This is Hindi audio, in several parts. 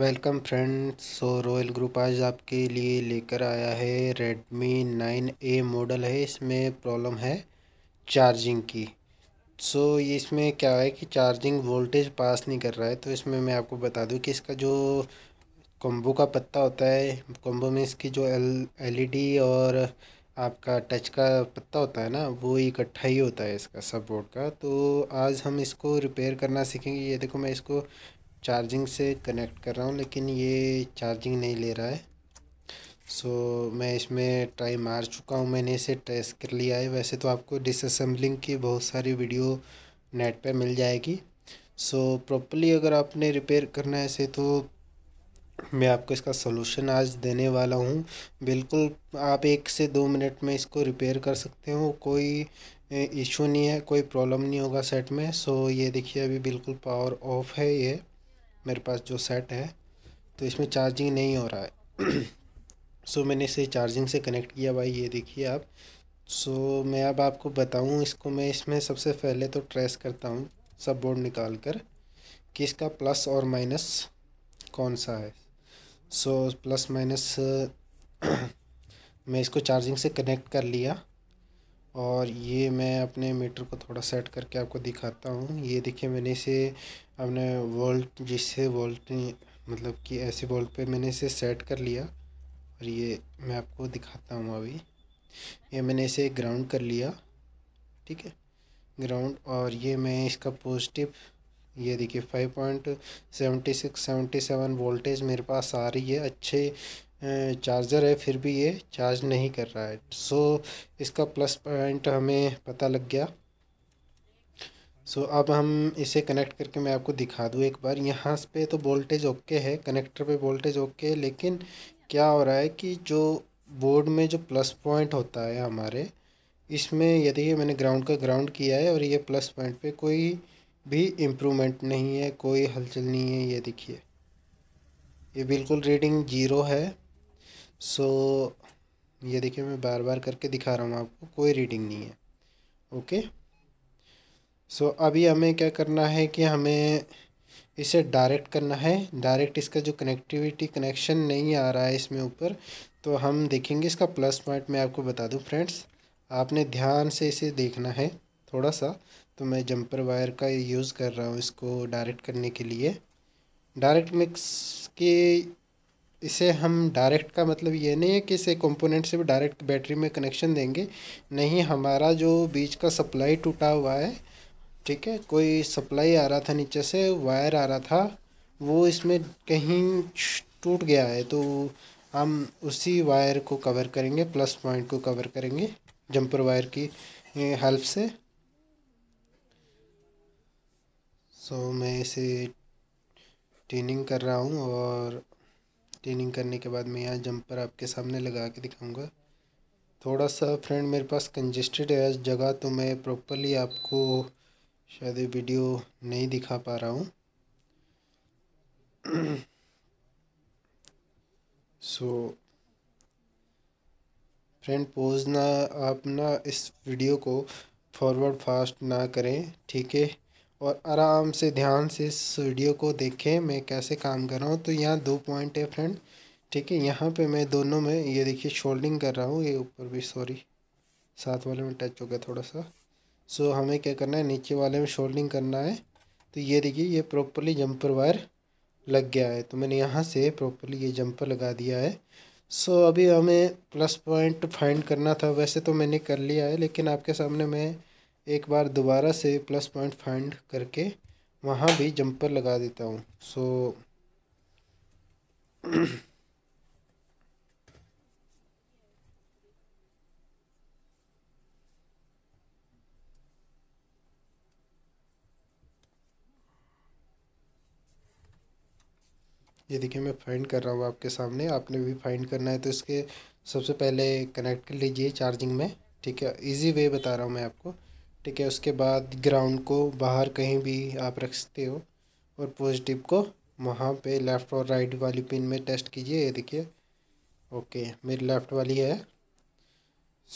welcome friends so royal group आज आपके लिए लेकर आया है रेडमी नाइन ए मॉडल है इसमें प्रॉब्लम है चार्जिंग की सो so, ये इसमें क्या है कि चार्जिंग वोल्टेज पास नहीं कर रहा है तो इसमें मैं आपको बता दूं कि इसका जो कॉम्बो का पत्ता होता है कॉम्बो में इसकी जो एल एलईडी और आपका टच का पत्ता होता है ना वो इकट्ठा ही होता है इसका सब बोर्ड का तो आज हम इसको रिपेयर करना सीखेंगे ये देखो मैं इसको चार्जिंग से कनेक्ट कर रहा हूँ लेकिन ये चार्जिंग नहीं ले रहा है सो so, मैं इसमें ट्राई मार चुका हूँ मैंने इसे टेस्ट कर लिया है वैसे तो आपको डिसअसम्बलिंग की बहुत सारी वीडियो नेट पे मिल जाएगी सो so, प्रॉपरली अगर आपने रिपेयर करना है इसे तो मैं आपको इसका सोल्यूशन आज देने वाला हूँ बिल्कुल आप एक से दो मिनट में इसको रिपेयर कर सकते हो कोई इशू नहीं है कोई प्रॉब्लम नहीं होगा सेट में सो so, ये देखिए अभी बिल्कुल पावर ऑफ है ये मेरे पास जो सेट है तो इसमें चार्जिंग नहीं हो रहा है सो मैंने इसे चार्जिंग से कनेक्ट किया भाई ये देखिए आप सो मैं अब आपको बताऊँ इसको मैं इसमें सबसे पहले तो ट्रेस करता हूँ सब बोर्ड निकाल कर कि इसका प्लस और माइनस कौन सा है सो प्लस माइनस मैं इसको चार्जिंग से कनेक्ट कर लिया और ये मैं अपने मीटर को थोड़ा सेट करके आपको दिखाता हूँ ये देखिए मैंने इसे अपने वोल्ट जिससे वोल्ट मतलब कि ऐसे वोल्ट पे मैंने इसे सेट कर लिया और ये मैं आपको दिखाता हूँ अभी ये मैंने इसे ग्राउंड कर लिया ठीक है ग्राउंड और ये मैं इसका पॉजिटिव ये देखिए five point seventy six seventy seven voltage मेरे पास आ रही है अच्छे चार्जर है फिर भी ये चार्ज नहीं कर रहा है सो इसका प्लस पॉइंट हमें पता लग गया सो अब हम इसे कनेक्ट करके मैं आपको दिखा दूँ एक बार यहाँ पे तो वोल्टेज ओके है कनेक्टर पे वोल्टेज ओके है लेकिन क्या हो रहा है कि जो बोर्ड में जो प्लस पॉइंट होता है हमारे इसमें यदि मैंने ग्राउंड का ग्राउंड किया है और ये प्लस पॉइंट पे कोई भी इम्प्रूवमेंट नहीं है कोई हलचल नहीं है ये देखिए ये बिल्कुल रीडिंग जीरो है सो so, ये देखिए मैं बार बार करके दिखा रहा हूँ आपको कोई रीडिंग नहीं है ओके सो so, अभी हमें क्या करना है कि हमें इसे डायरेक्ट करना है डायरेक्ट इसका जो कनेक्टिविटी कनेक्शन नहीं आ रहा है इसमें ऊपर तो हम देखेंगे इसका प्लस पॉइंट मैं आपको बता दूं फ्रेंड्स आपने ध्यान से इसे देखना है थोड़ा सा तो मैं जंपर वायर का यूज़ कर रहा हूँ इसको डायरेक्ट करने के लिए डायरेक्ट मिक्स के इसे हम डायरेक्ट का मतलब ये नहीं है कि इसे कंपोनेंट से भी डायरेक्ट बैटरी में कनेक्शन देंगे नहीं हमारा जो बीच का सप्लाई टूटा हुआ है ठीक है कोई सप्लाई आ रहा था नीचे से वायर आ रहा था वो इसमें कहीं टूट गया है तो हम उसी वायर को कवर करेंगे प्लस पॉइंट को कवर करेंगे जंपर वायर की हेल्प से सो so, मैं इसे टीनिंग कर रहा हूँ और क्लीनिंग करने के बाद मैं यहाँ जंपर आपके सामने लगा के दिखाऊंगा थोड़ा सा फ्रेंड मेरे पास कंजेस्टेड है जगह तो मैं प्रॉपरली आपको शायद वीडियो नहीं दिखा पा रहा हूँ सो फ्रेंड पोज ना आप ना इस वीडियो को फॉरवर्ड फास्ट ना करें ठीक है और आराम से ध्यान से इस वीडियो को देखें मैं कैसे काम कर रहा हूँ तो यहाँ दो पॉइंट है फ्रेंड ठीक है यहाँ पे मैं दोनों में ये देखिए शोल्डिंग कर रहा हूँ ये ऊपर भी सॉरी साथ वाले में टच हो गया थोड़ा सा सो so, हमें क्या करना है नीचे वाले में शोल्डिंग करना है तो ये देखिए ये प्रॉपरली जंपर वायर लग गया है तो मैंने यहाँ से प्रॉपरली ये जंपर लगा दिया है सो so, अभी हमें प्लस पॉइंट फाइंड करना था वैसे तो मैंने कर लिया है लेकिन आपके सामने मैं एक बार दोबारा से प्लस पॉइंट फाइंड करके वहाँ भी जंपर लगा देता हूँ सो so, ये देखिए मैं फाइंड कर रहा हूँ आपके सामने आपने भी फाइंड करना है तो इसके सबसे पहले कनेक्ट कर लीजिए चार्जिंग में ठीक है इजी वे बता रहा हूँ मैं आपको ठीक है उसके बाद ग्राउंड को बाहर कहीं भी आप रख सकते हो और पॉजिटिव को वहाँ पे लेफ़्ट और राइट वाली पिन में टेस्ट कीजिए ये देखिए ओके मेरी लेफ़्ट वाली है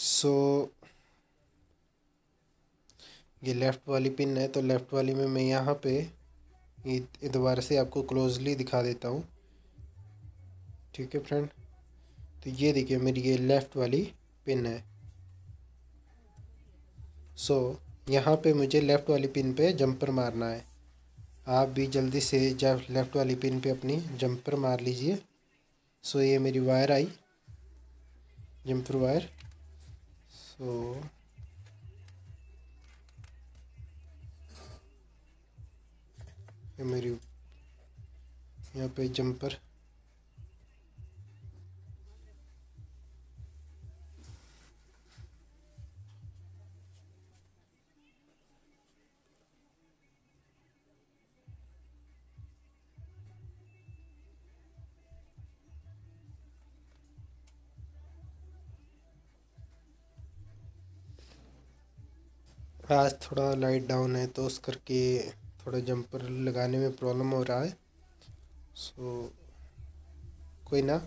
सो ये लेफ़्ट वाली पिन है तो लेफ़्ट वाली में मैं यहाँ पे दोबारा से आपको क्लोजली दिखा देता हूँ ठीक है फ्रेंड तो ये देखिए मेरी ये लेफ़्ट वाली पिन है सो so, यहाँ पे मुझे लेफ़्ट वाली पिन पे जंपर मारना है आप भी जल्दी से जब लेफ़्ट वाली पिन पे अपनी जंपर मार लीजिए सो so, ये मेरी वायर आई जंपर वायर सो so, ये मेरी यहाँ पे जंपर बट आज थोड़ा लाइट डाउन है तो उस करके थोड़ा जंपर लगाने में प्रॉब्लम हो रहा है सो so, कोई ना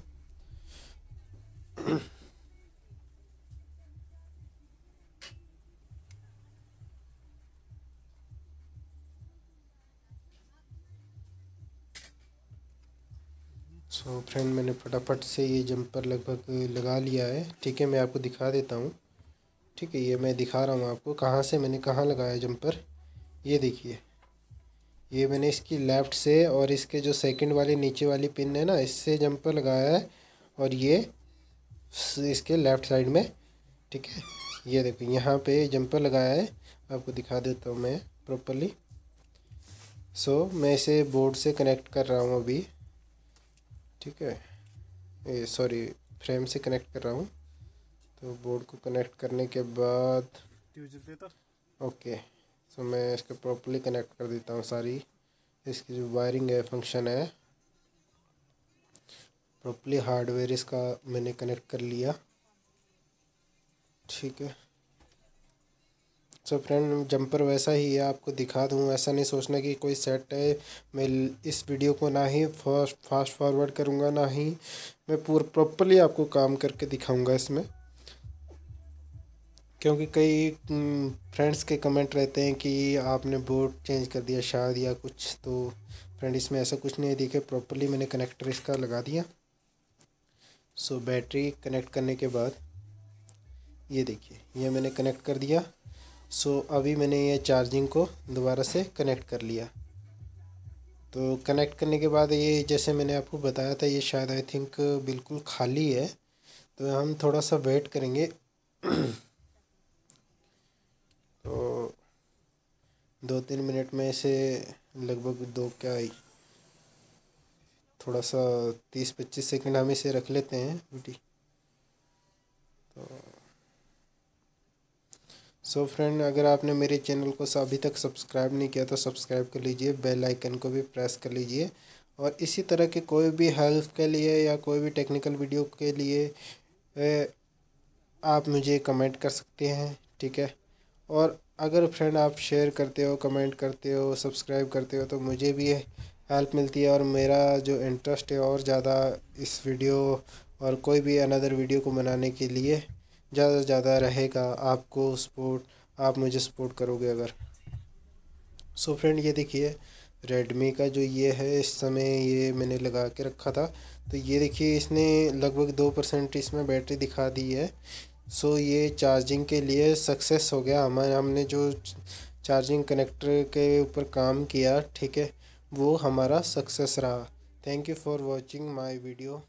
सो so, फ्रेंड मैंने फटाफट से ये जंपर लगभग लगा लिया है ठीक है मैं आपको दिखा देता हूँ ठीक है ये मैं दिखा रहा हूँ आपको कहाँ से मैंने कहाँ लगाया जंपर ये देखिए ये मैंने इसकी लेफ़्ट से और इसके जो सेकंड वाले नीचे वाली पिन है ना इससे जंपर लगाया है और ये इसके लेफ़्ट साइड में ठीक है ये देखो यहाँ पे जंपर लगाया है आपको दिखा देता हूँ मैं प्रॉपरली सो so, मैं इसे बोर्ड से कनेक्ट कर रहा हूँ अभी ठीक है सॉरी फ्रेम से कनेक्ट कर रहा हूँ तो बोर्ड को कनेक्ट करने के बाद ओके सो मैं इसको प्रॉपरली कनेक्ट कर देता हूँ सारी इसकी जो वायरिंग है फंक्शन है प्रॉपरली हार्डवेयर इसका मैंने कनेक्ट कर लिया ठीक है सो फ्रेंड जंपर वैसा ही है आपको दिखा दूँ ऐसा नहीं सोचना कि कोई सेट है मैं इस वीडियो को ना ही फास्ट फास्ट फॉरवर्ड करूँगा ना ही मैं पूरा प्रॉपरली आपको काम करके दिखाऊँगा इसमें क्योंकि कई फ्रेंड्स के कमेंट रहते हैं कि आपने बोर्ड चेंज कर दिया शायद या कुछ तो फ्रेंड इसमें ऐसा कुछ नहीं दिखे प्रॉपरली मैंने कनेक्टर इसका लगा दिया सो बैटरी कनेक्ट करने के बाद ये देखिए ये मैंने कनेक्ट कर दिया सो अभी मैंने ये चार्जिंग को दोबारा से कनेक्ट कर लिया तो कनेक्ट करने के बाद ये जैसे मैंने आपको बताया था ये शायद आई थिंक बिल्कुल खाली है तो हम थोड़ा सा वेट करेंगे दो तीन मिनट में इसे लगभग दो क्या थोड़ा सा तीस पच्चीस सेकंड हम इसे रख लेते हैं बेटी तो सो so फ्रेंड अगर आपने मेरे चैनल को अभी तक सब्सक्राइब नहीं किया तो सब्सक्राइब कर लीजिए बेल आइकन को भी प्रेस कर लीजिए और इसी तरह के कोई भी हेल्प के लिए या कोई भी टेक्निकल वीडियो के लिए ए, आप मुझे कमेंट कर सकते हैं ठीक है और अगर फ्रेंड आप शेयर करते हो कमेंट करते हो सब्सक्राइब करते हो तो मुझे भी हेल्प मिलती है और मेरा जो इंटरेस्ट है और ज़्यादा इस वीडियो और कोई भी अनदर वीडियो को बनाने के लिए ज़्यादा से ज़्यादा रहेगा आपको सपोर्ट आप मुझे सपोर्ट करोगे अगर सो so फ्रेंड ये देखिए रेडमी का जो ये है इस समय ये मैंने लगा के रखा था तो ये देखिए इसने लगभग दो परसेंट इसमें बैटरी दिखा दी है सो so, ये चार्जिंग के लिए सक्सेस हो गया हमारे हमने जो चार्जिंग कनेक्टर के ऊपर काम किया ठीक है वो हमारा सक्सेस रहा thank you for watching my video